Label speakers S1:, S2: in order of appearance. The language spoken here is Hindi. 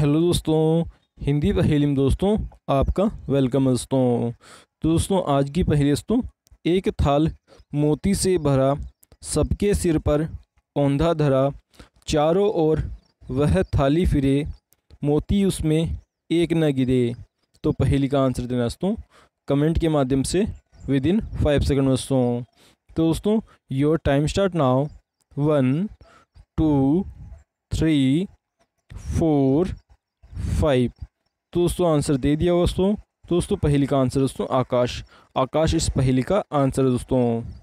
S1: हेलो दोस्तों हिंदी में दोस्तों आपका वेलकम दोस्तों तो दोस्तों आज की पहली दोस्तों एक थाल मोती से भरा सबके सिर पर औंधा धरा चारों ओर वह थाली फिरे मोती उसमें एक न गिरे तो पहेली का आंसर देना दोस्तों कमेंट के माध्यम से विद इन फाइव सेकेंड दोस्तों तो दोस्तों your time start now one two three four five तो दोस्तों आंसर दे दिया दोस्तों दोस्तों पहली का आंसर दोस्तों आकाश आकाश इस पहली का आंसर दोस्तों